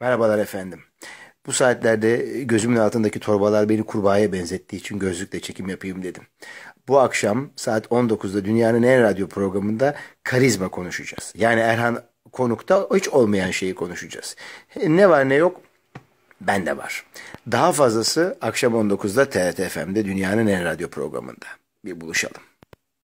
Merhabalar efendim. Bu saatlerde gözümün altındaki torbalar beni kurbağaya benzettiği için gözlükle çekim yapayım dedim. Bu akşam saat 19'da dünyanın en radyo programında karizma konuşacağız. Yani Erhan konukta hiç olmayan şeyi konuşacağız. Ne var ne yok bende var. Daha fazlası akşam 19'da TRT FM'de dünyanın en radyo programında. Bir buluşalım.